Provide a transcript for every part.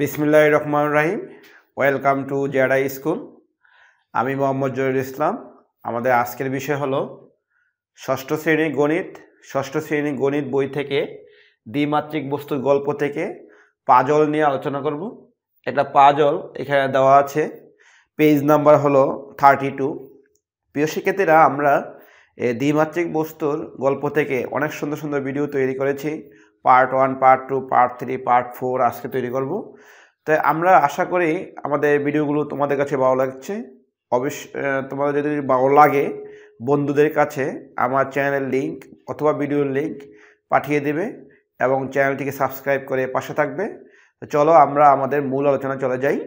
বিসমিল্লাহ রহমান রাহিম ওয়েলকাম টু জেডাই স্কুল আমি মোহাম্মদ জহির ইসলাম আমাদের আজকের বিষয় হলো ষষ্ঠ শ্রেণী গণিত ষষ্ঠ শ্রেণী গণিত বই থেকে দ্বিমাত্রিক বস্তুর গল্প থেকে পাজল নিয়ে আলোচনা করব এটা পাজল এখানে দেওয়া আছে পেজ নাম্বার হলো থার্টি টু প্রিয় শিক্ষার্থীরা আমরা দ্বিমাত্রিক বস্তুর গল্প থেকে অনেক সুন্দর সুন্দর ভিডিও তৈরি করেছি part one part two part three part four আজকে তৈরি করব তাই আমরা আশা করি আমাদের ভিডিওগুলো তোমাদের কাছে ভালো লাগছে অবশ্য তোমাদের যদি ভালো লাগে বন্ধুদের কাছে আমার চ্যানেলের লিঙ্ক অথবা ভিডিওর লিঙ্ক পাঠিয়ে দেবে এবং চ্যানেলটিকে সাবস্ক্রাইব করে পাশে থাকবে তো চলো আমরা আমাদের মূল আলোচনা চলে যাই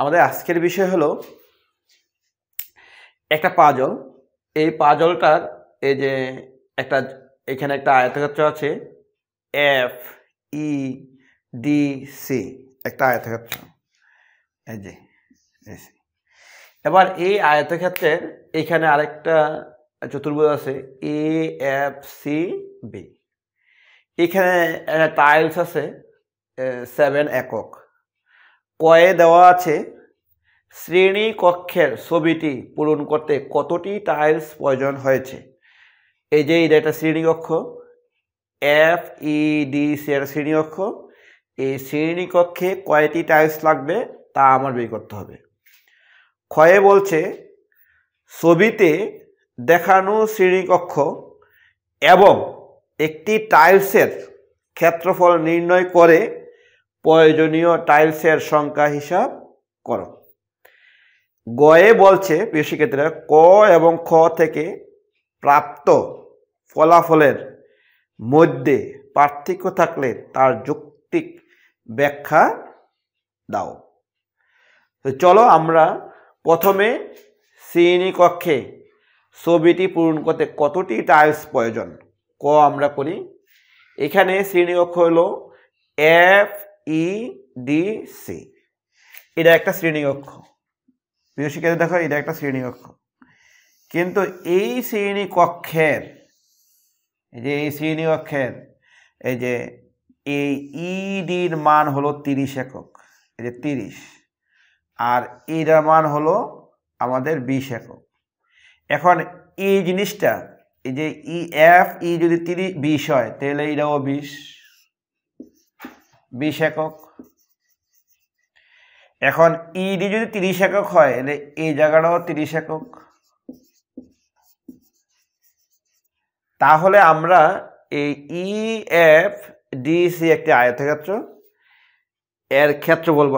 আমাদের আজকের বিষয় হলো একটা পাজল এই পাজলটার এই যে একটা এখানে একটা আয়তক্ষেত্র আছে এফ ই ডি সি একটা আয়তক্ষেত্র এই যে এবার এই আয়তক্ষেত্রের এখানে আরেকটা চতুর্ভুজ আছে এ এফ সি বি এখানে টাইলস আছে সেভেন একক কয়ে দেওয়া আছে শ্রেণী কক্ষের ছবিটি পূরণ করতে কতটি টাইলস প্রয়োজন হয়েছে এই যে এটা শ্রেণীকক্ষ F E e, D C একটা শ্রেণীকক্ষ এই শ্রেণীকক্ষে কয়টি টাইলস লাগবে তা আমার বের করতে হবে ক্ষয়ে বলছে ছবিতে দেখানো শ্রেণীকক্ষ এবং একটি টাইলসের ক্ষেত্রফল নির্ণয় করে প্রয়োজনীয় টাইলসের সংখ্যা হিসাব কর গয়ে বলছে প্রিয় ক এবং খ থেকে প্রাপ্ত ফলাফলের মধ্যে পার্থক্য থাকলে তার যৌক্তিক ব্যাখ্যা দাও তো চলো আমরা প্রথমে শ্রেণী কক্ষে ছবিটি পূরণ করতে কতটি টাইলস প্রয়োজন ক আমরা করি এখানে শ্রেণী কক্ষ এফ ই ডি সি এটা একটা শ্রেণী কক্ষ প্রিয় শিক্ষার্থী দেখো এটা একটা শ্রেণী কক্ষ কিন্তু এই শ্রেণী কক্ষের এই যে এই শ্রেণী অক্ষের এই যে এই ইডির e মান হলো তিরিশ একক এই যে তিরিশ আর ইডার e মান হলো আমাদের বিশ একক এখন এই জিনিসটা এই যে ই এফ ই যদি তিরিশ বিশ হয় তাহলে এটাও বিশ বিশ একক এখন ইডি e যদি তিরিশ একক হয় এই জায়গাটাও তিরিশ একক তাহলে আমরা এই ই এফ ডিসি একটি আয়তক্ষেত্র এর ক্ষেত্রফল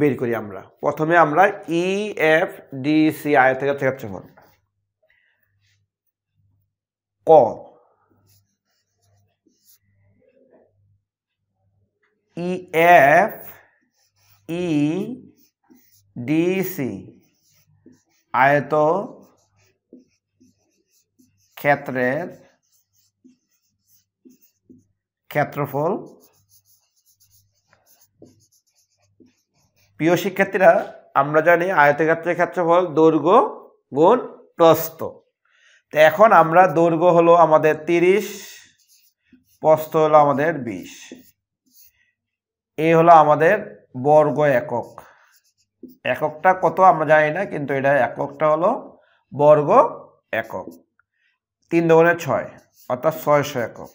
বের করি আমরা প্রথমে আমরা ই এফ ডিসি ক্ষেত্র ক্ষেত্রফল ক E e, F E e, DC আয়ত ক্ষেত্রের ক্ষেত্রফল প্রিয় শিক্ষার্থীরা আমরা জানি আয়তক্ষেত্রের ক্ষেত্রফল দৈর্ঘ্য গুণ প্রস্ত তো এখন আমরা দৈর্ঘ্য হলো আমাদের তিরিশ প্রস্ত হলো আমাদের বিশ এই হলো আমাদের বর্গ একক এককটা কত আমরা জানি না কিন্তু এটা এককটা হলো বর্গ একক তিন দোকানে ছয় অর্থাৎ ছয়শো একক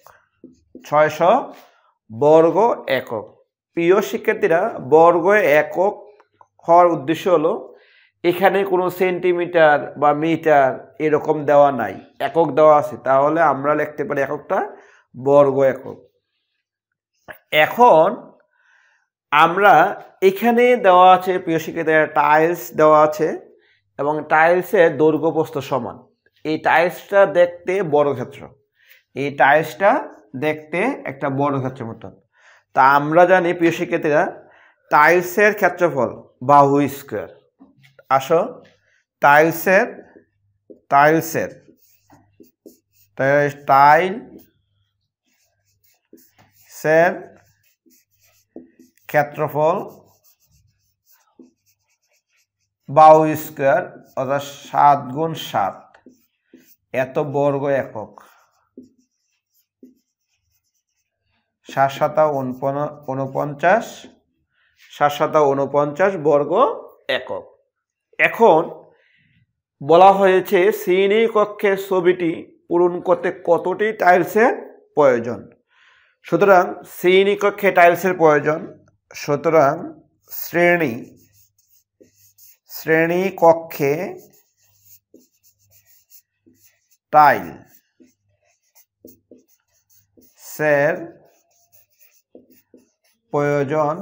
ছয়শ বর্গ একক প্রিয় শিক্ষার্থীরা বর্গ একক হওয়ার উদ্দেশ্য হলো এখানে কোনো সেন্টিমিটার বা মিটার এরকম দেওয়া নাই একক দেওয়া আছে তাহলে আমরা লিখতে পারি এককটা বর্গ একক এখন আমরা এখানে দেওয়া আছে প্রিয় শিক্ষার্থীরা টাইলস দেওয়া আছে এবং টাইলসের দৈর্ঘ্যপ্রস্থ সমান এই টাইলসটা দেখতে বর্গক্ষেত্র এই টাইলসটা দেখতে একটা বড় ক্ষেত্র মতন তা আমরা জানি প্রিয় শিক্ষার্থীরা টাইলসের ক্ষেত্রফল বাহু স্কোয়ার আসো টাইলসের টাইলসের টাইল সের ক্ষেত্রফল বাউ স্কোয়ার অর্থাৎ সাত গুণ সাত এত বর্গ একক সাত সাতা উনপঞ্চাশ সাত উনপঞ্চাশ বর্গ একক এখন বলা হয়েছে শ্রেণী কক্ষে ছবিটি পূরণ করতে কতটি টাইলসের প্রয়োজন সুতরাং শ্রেণী কক্ষে টাইলসের প্রয়োজন সুতরাং শ্রেণী শ্রেণী কক্ষে টাইল স্যার প্রয়োজন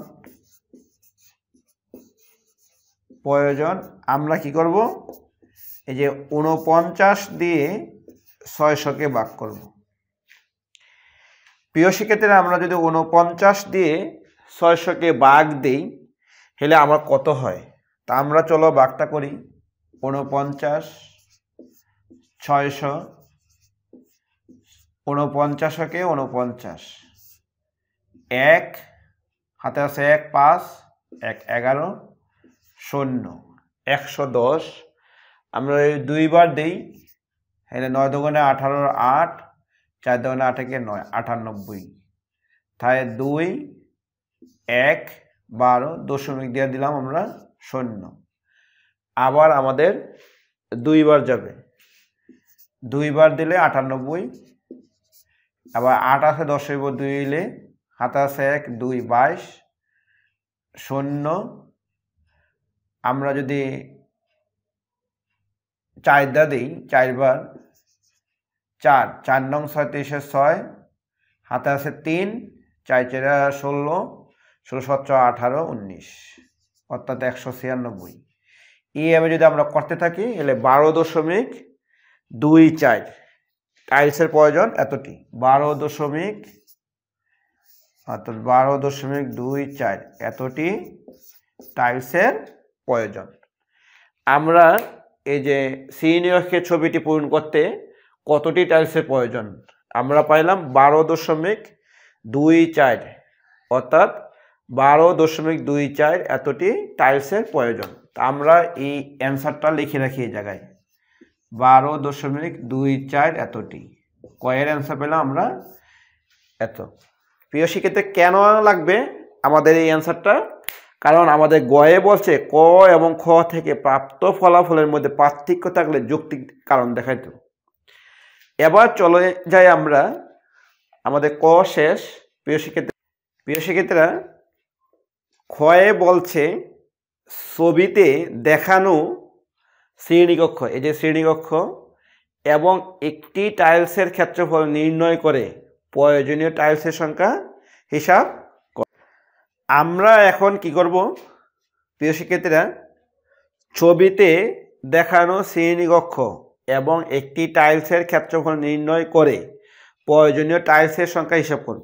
প্রয়োজন আমরা কি করব এই যে উনপঞ্চাশ দিয়ে ছয়শকে বাক করব প্রিয় শিক্ষার্থীরা আমরা যদি উনপঞ্চাশ দিয়ে ছয়শকে বাঘ দিই হলে আমার কত হয় তা আমরা চলো বাঘটা করি উনপঞ্চাশ ছয়শ উনপঞ্চাশকে উনপঞ্চাশ এক হাতে আছে এক পাঁচ এক এগারো শূন্য একশো দশ আমরা ওই দুইবার দিই এখানে নয় দোকানে আঠারোর আট চার দোকানে আটকে নয় আটানব্বই তাই দুই এক বারো দশমিক দিয়ে দিলাম আমরা শূন্য আবার আমাদের দুইবার যাবে দুইবার দিলে আটানব্বই আবার আট আছে দশের উপর দুই এলে সাতাশ এক দুই বাইশ শূন্য আমরা যদি চারদা দিই চারবার চার চার নং ছয় ছয়ত্রিশে ছয় হাতে তিন চার চেরা ষোলো ষোলো সচ্ছ আঠারো উনিশ অর্থাৎ একশো ছিয়ানব্বই এইভাবে যদি আমরা করতে থাকি এলে বারো দশমিক দুই চার টাইলসের প্রয়োজন এতটি বারো দশমিক অর্থাৎ বারো দশমিক দুই চার এতটি টাইলসের প্রয়োজন আমরা এই যে সিনিয়রকে ছবিটি পূরণ করতে কতটি টাইলসের প্রয়োজন আমরা পাইলাম বারো দশমিক দুই চার অর্থাৎ বারো দশমিক দুই চার এতটি টাইলসের প্রয়োজন আমরা এই অ্যান্সারটা লিখে রাখি এই জায়গায় বারো দশমিক দুই চার এতটি কয়ের অ্যান্সার পেলাম আমরা এত প্রিয় শিক্ষিতে কেন লাগবে আমাদের এই অ্যান্সারটা কারণ আমাদের গয়ে বলছে ক এবং খ থেকে প্রাপ্ত ফলাফলের মধ্যে পার্থক্য থাকলে যৌক্তিক কারণ দেখাইত এবার চলে যাই আমরা আমাদের ক শেষ প্রিয় শিক্ষিত প্রিয় শিক্ষিতরা ক্ষয়ে বলছে ছবিতে দেখানো শ্রেণীকক্ষ এই যে শ্রেণীকক্ষ এবং একটি টাইলসের ক্ষেত্রফল নির্ণয় করে প্রয়োজনীয় টাইলসের সংখ্যা হিসাব আমরা এখন কি করব প্রিয় শিক্ষার্থীরা ছবিতে দেখানো শ্রেণীকক্ষ এবং একটি টাইলসের ক্ষেত্রফল নির্ণয় করে প্রয়োজনীয় টাইলসের সংখ্যা হিসাব করব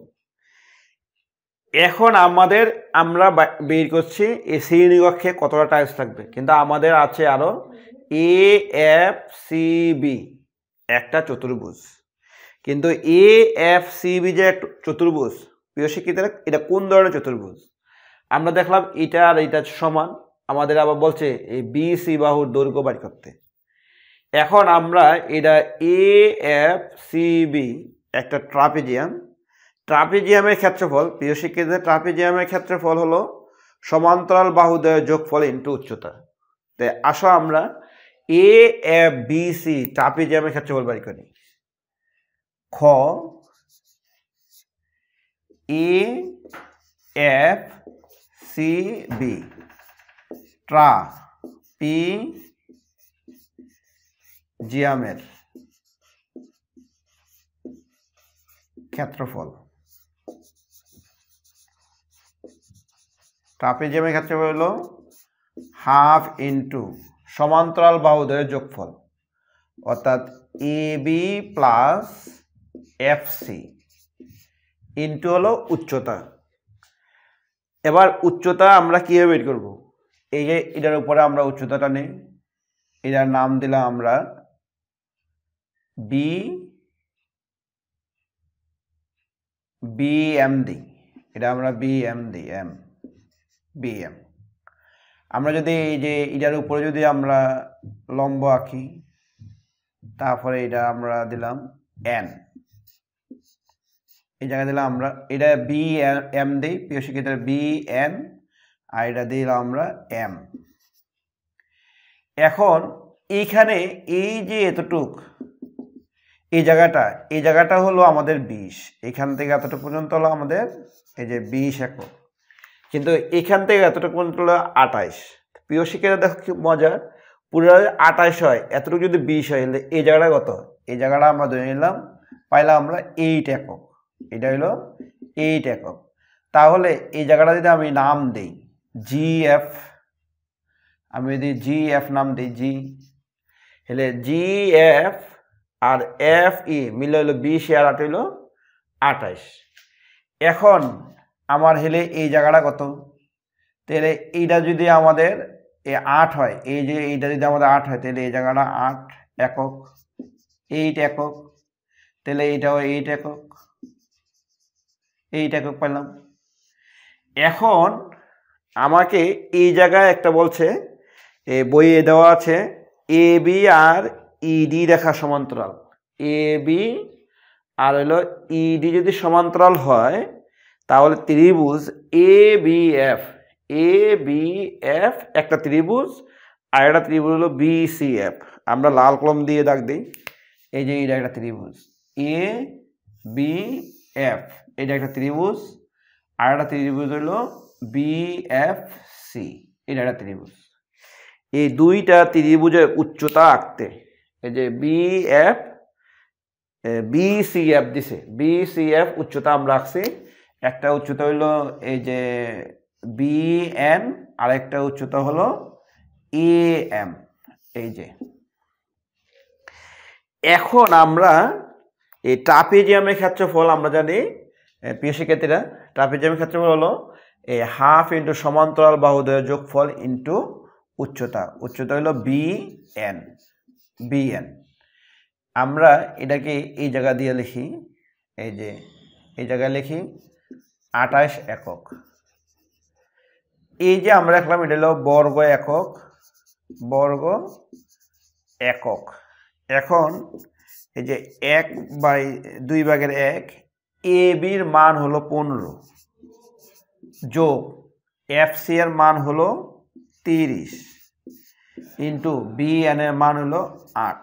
এখন আমাদের আমরা বের করছি এই শ্রেণীকক্ষে কতটা টাইলস থাকবে কিন্তু আমাদের আছে আরও এ এফ সি বি একটা চতুর্ভুজ কিন্তু এ এফ সি বি যে চতুর্ভুজ প্রিয় শিক্ষিতারা এটা কোন ধরনের চতুর্ভুজ আমরা দেখলাম এটা আর এটা সমান আমাদের আবার বলছে এই বি সি বাহুর দৈর্ঘ্য বাড়ি করতে এখন আমরা এটা এ এফ সি বি একটা ট্রাপিজিয়াম ট্রাপিজিয়ামের ক্ষেত্রফল প্রিয় শিক্ষিতদের ট্রাপিজিয়ামের ক্ষেত্রফল হলো সমান্তরাল বাহুদয়ের যোগফল ইন্টু উচ্চতা তাই আসো আমরা এ এফ বি সি ট্রাপিজিয়ামের ক্ষেত্রফল বাড়ি করি খ এ এফ সি বি ট্রা পি জিয়ামের ক্ষেত্রফল ট্রাপেজিয়ামের ক্ষেত্রফল হলো হাফ ইন্টু সমান্তরাল বাহুদ্বয়ের যোগফল অর্থাৎ A B plus F C into হলো উচ্চতা এবার উচ্চতা আমরা কীভাবে বের করবো এই যে এটার উপরে আমরা উচ্চতাটা নেই এটার নাম দিলাম আমরা বি বি এম দি এটা আমরা B M D M B M আমরা যদি এই যে এটার উপরে যদি আমরা লম্ব আঁকি তারপরে এটা আমরা দিলাম এন এই জায়গায় দিলাম আমরা এটা বি এম দিই প্রিয় শিক্ষিত বি এন আর এটা দিলাম আমরা এম এখন এইখানে এই যে এতটুক এই জায়গাটা এই জায়গাটা হলো আমাদের বিষ এখান থেকে এতটুকু পর্যন্ত হলো আমাদের এই যে বিষ এখন কিন্তু এখান থেকে এতটুকু পর্যন্ত হলো আঠাইশ প্রিয় শিক্ষিতা দেখো কি মজার পুরো আঠাশ হয় এতটুকু যদি বিষ হয় এই জায়গাটা কত এই জায়গাটা আমরা ধরে নিলাম পাইলাম আমরা এইট একক এটা হলো এইট একক তাহলে এই জায়গাটা যদি আমি নাম দিই জি এফ আমি যদি জি এফ নাম দিই জি হলে G F R F E e মিলে হলো বিশ আর আট হইল আঠাইশ এখন আমার হেলে এই জায়গাটা কত তাহলে এইটা যদি আমাদের এ আট হয় এই যে এইটা যদি আমাদের আট হয় তাহলে এই জায়গাটা আট একক এইট একক তাহলে এইটাও এইট একক এইটা একক পাইলাম এখন আমাকে এই জায়গায় একটা বলছে এ বইয়ে দেওয়া আছে এ বি আর ইডি দেখা সমান্তরাল এ বি আর হলো ইডি যদি সমান্তরাল হয় তাহলে ত্রিভুজ A B F A B F একটা ত্রিভুজ আর একটা ত্রিভুজ হলো বি সি এফ আমরা লাল কলম দিয়ে ডাক দিই এই যে এটা একটা ত্রিভুজ এ বি এফ এটা একটা ত্রিভুজ আর একটা ত্রিভুজ হলো বিএফসি এটা একটা ত্রিভুজ এই দুইটা ত্রিভুজের উচ্চতা আঁকতে এই যে বিএফ বিসিএফ দিছে বিসিএফ উচ্চতা আমরা আঁকছি একটা উচ্চতা হলো এই যে আর একটা উচ্চতা হলো এ এম এই যে এখন আমরা এই ট্রাপিজিয়ামের ক্ষেত্রফল আমরা জানি প্রিয় শিক্ষার্থীরা ট্রাপিজিয়ামের ক্ষেত্রে হলো এই হাফ ইন্টু সমান্তরাল বাহুদয়ের যোগফল ইন্টু উচ্চতা উচ্চতা হলো বি এন বি এন আমরা এটাকে এই জায়গা দিয়ে লিখি এই যে এই জায়গায় লিখি আটাশ একক এই যে আমরা লিখলাম এটা হলো বর্গ একক বর্গ একক এখন এই যে এক বাই দুই ভাগের এক এ বির মান হলো পনেরো যোগ এফ সি এর মান হলো তিরিশ ইন্টু বি এন এর মান হলো আট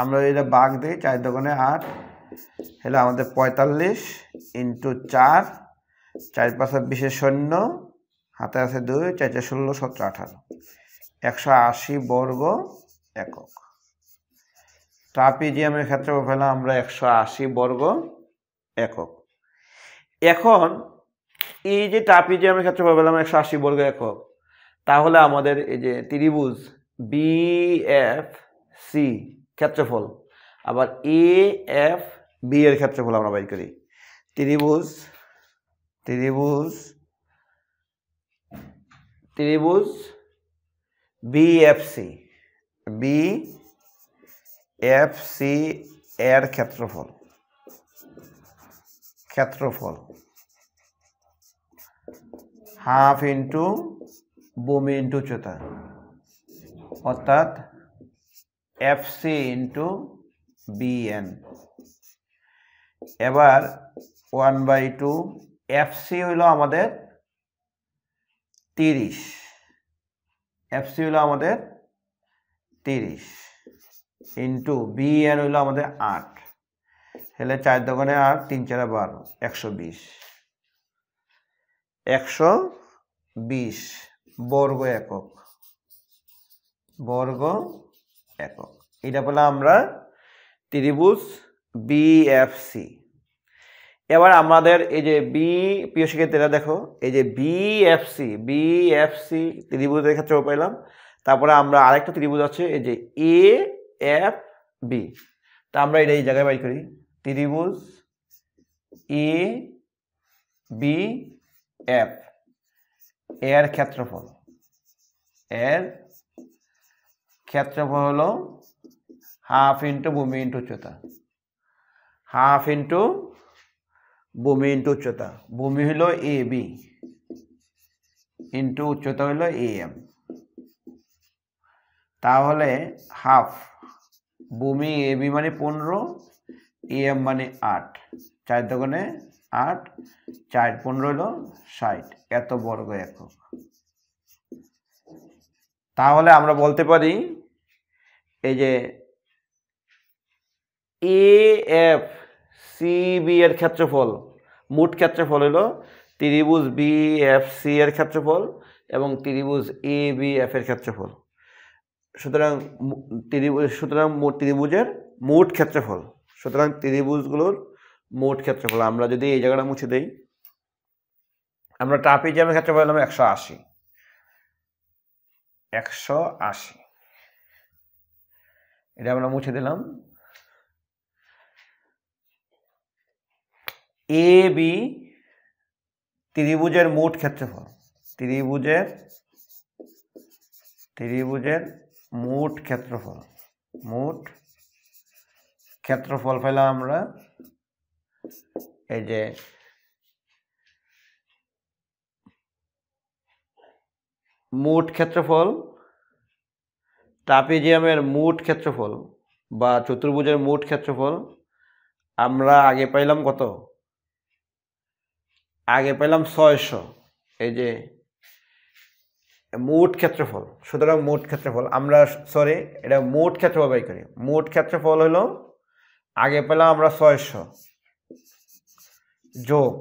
আমরা এটা বাঘ দিই চার দোকানে আট হলো আমাদের পঁয়তাল্লিশ ইন্টু চার চার পাঁচে বিশে শূন্য হাতে আছে দুই চারটে চার ষোলো সতেরো আঠারো একশো আশি বর্গ একক ট্রাপিজিয়ামের ক্ষেত্রে পেলাম আমরা একশো আশি বর্গ একক এখন এই যে যে আমি ক্ষেত্রে পেলাম একশো আশি বর্গ একক তাহলে আমাদের এই যে ত্রিভুজ বি এফ সি ক্ষেত্রফল আবার এ এফ বি এর ক্ষেত্রফল আমরা বাইর করি ত্রিভুজ ত্রিভুজ ত্রিভুজ B F C B F C এর ক্ষেত্রফল ক্ষেত্রফল হাফ ইন্টু বমি ইন্টু চোতা অর্থাৎ এফ সি ইন্টু বিএন এবার one by two F C হইল আমাদের তিরিশ এফ সি হইল আমাদের তিরিশ ইন্টু বিএন হইল আমাদের আট হেলে চার দোকানে আর তিন চারা বারো একশো বিশ একশো বিশ বর্গ একক বর্গ একক এটা বলে আমরা ত্রিভুজ বিএফসি এবার আমাদের এই যে বি প্রিয় শিক্ষার্থীরা দেখো এই যে বিএফসি বিএফসি ত্রিভুজের ক্ষেত্রেও পেলাম তারপরে আমরা আরেকটা ত্রিভুজ আছে এই যে এ এফ বি তা আমরা এটা এই জায়গায় বাই করি ত্রিভুজ এ বি এফ এর ক্ষেত্রফল এর ক্ষেত্রফল হলো হাফ ইন্টু বমি ইন্টু উচ্চতা হাফ ইন্টু বমি ইন্টু উচ্চতা বমি হলো এ বি ইন্টু উচ্চতা হলো এ এম তাহলে হাফ বমি এ বি মানে পনেরো এম মানে আট চার দোকানে আট চার পনেরো হলো ষাট এত বর্গ একক তাহলে আমরা বলতে পারি এই যে এ এফ সিবি এর ক্ষেত্রফল মোট ক্ষেত্রফল হলো ত্রিভুজ বি এফ সি এর ক্ষেত্রফল এবং ত্রিভুজ এ বি এফ এর ক্ষেত্রফল সুতরাং ত্রিভুজ সুতরাং ত্রিভুজের মোট ক্ষেত্রফল সুতরাং ত্রিভুজগুলোর মোট ক্ষেত্রফল আমরা যদি এই জায়গাটা মুছে দেই আমরা ট্রাপিজিয়ামের ক্ষেত্রফল হলাম একশো আশি একশো আশি এটা আমরা মুছে দিলাম এ বি ত্রিভুজের মোট ক্ষেত্রফল ত্রিভুজের ত্রিভুজের মোট ক্ষেত্রফল মোট ক্ষেত্রফল পাইলাম আমরা এই যে মোট ক্ষেত্রফল ট্রাপিজিয়ামের মোট ক্ষেত্রফল বা চতুর্ভুজের মোট ক্ষেত্রফল আমরা আগে পাইলাম কত আগে পেলাম ছয়শো এই যে মোট ক্ষেত্রফল সুতরাং মোট ক্ষেত্রফল আমরা সরি এটা মোট ক্ষেত্রফল বাই করি মোট ক্ষেত্রফল হলো আগে পেলাম আমরা ছয়শো যোগ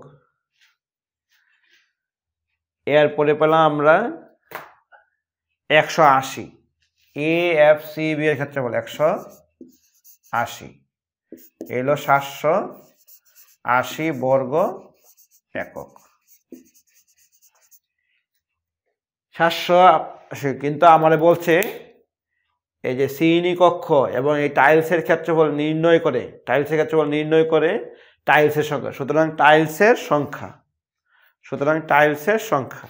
এরপরে পেলাম আমরা একশো আশি এ এফ সি বি এর ক্ষেত্রে বলে একশো আশি এলো সাতশো আশি বর্গ একক সাতশো কিন্তু আমার বলছে এই যে সিইনি কক্ষ এবং এই টাইলসের ক্ষেত্রফল নির্ণয় করে টাইলসের ক্ষেত্রফল নির্ণয় করে টাইলসের সংখ্যা সুতরাং টাইলসের সংখ্যা সুতরাং টাইলসের সংখ্যা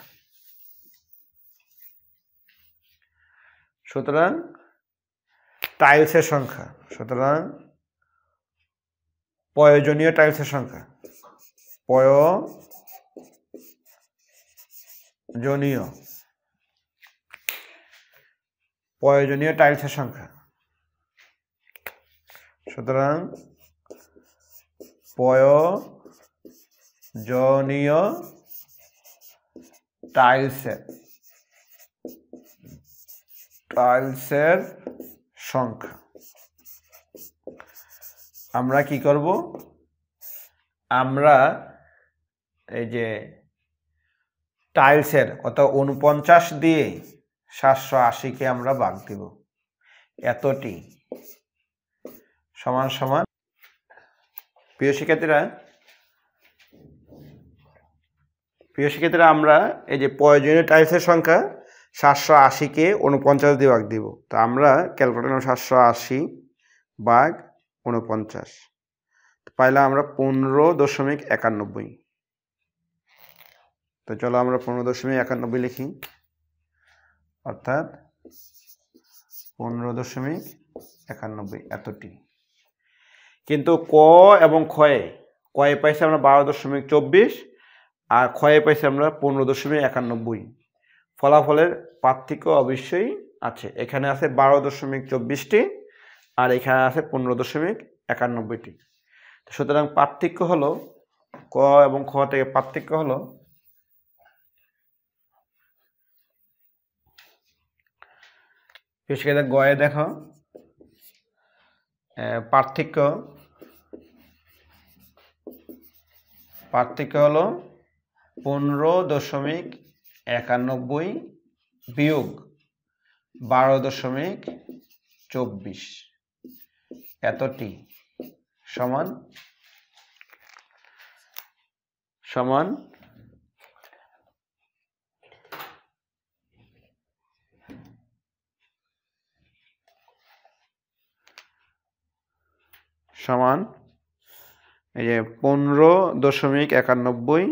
সুতরাং টাইলসের সংখ্যা সুতরাং প্রয়োজনীয় টাইলসের সংখ্যা প্রয়োজনীয় প্রয়োজনীয় টাইলসের সংখ্যা সুতরাং প্রয়োজনীয় টাইলসের টাইলসের সংখ্যা আমরা কি করব আমরা এই যে টাইলসের অর্থাৎ উনপঞ্চাশ দিয়ে সাতশো আশিকে আমরা বাঘ দিব এতটি সমান সমান প্রিয় শিক্ষার্থীরা প্রিয় শিক্ষার্থীরা আমরা এই যে প্রয়োজনীয় টাইপসের সংখ্যা সাতশো আশিকে উনপঞ্চাশ দিয়ে বাঘ দিব তো আমরা ক্যালকুলেটার সাতশো আশি বাঘ উনপঞ্চাশ পাইলে আমরা পনেরো দশমিক একানব্বই তো চলো আমরা পনেরো দশমিক একানব্বই লিখি অর্থাৎ পনেরো দশমিক একানব্বই এতটি কিন্তু ক এবং ক্ষয়ে কয়ে পাইছি আমরা বারো দশমিক চব্বিশ আর ক্ষয়ে পাইছি আমরা পনেরো দশমিক একানব্বই ফলাফলের পার্থক্য অবশ্যই আছে এখানে আছে বারো দশমিক চব্বিশটি আর এখানে আছে পনেরো দশমিক একানব্বইটি সুতরাং পার্থক্য হলো ক এবং খ থেকে পার্থক্য হলো সেক্ষেত্রে গয়ে দেখো পার্থক্য পার্থক্য হলো পনেরো দশমিক একানব্বই বিয়োগ বারো দশমিক চব্বিশ এতটি সমান সমান সমান এই যে পনেরো দশমিক একানব্বই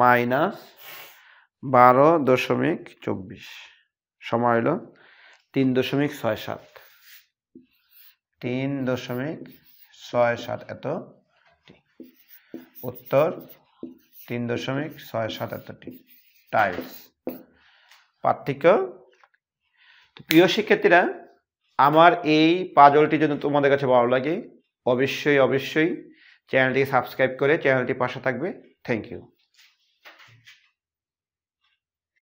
মাইনাস বারো দশমিক চব্বিশ সময় হলো তিন দশমিক ছয় সাত তিন দশমিক ছয় সাত এত উত্তর তিন দশমিক ছয় সাত এতটি টাইলস পার্থক্য প্রিয় শিক্ষার্থীরা আমার এই পাজলটি যদি তোমাদের কাছে ভালো লাগে অবশ্যই অবশ্যই চ্যানেলটি সাবস্ক্রাইব করে চ্যানেলটি পাশে থাকবে থ্যাংক ইউ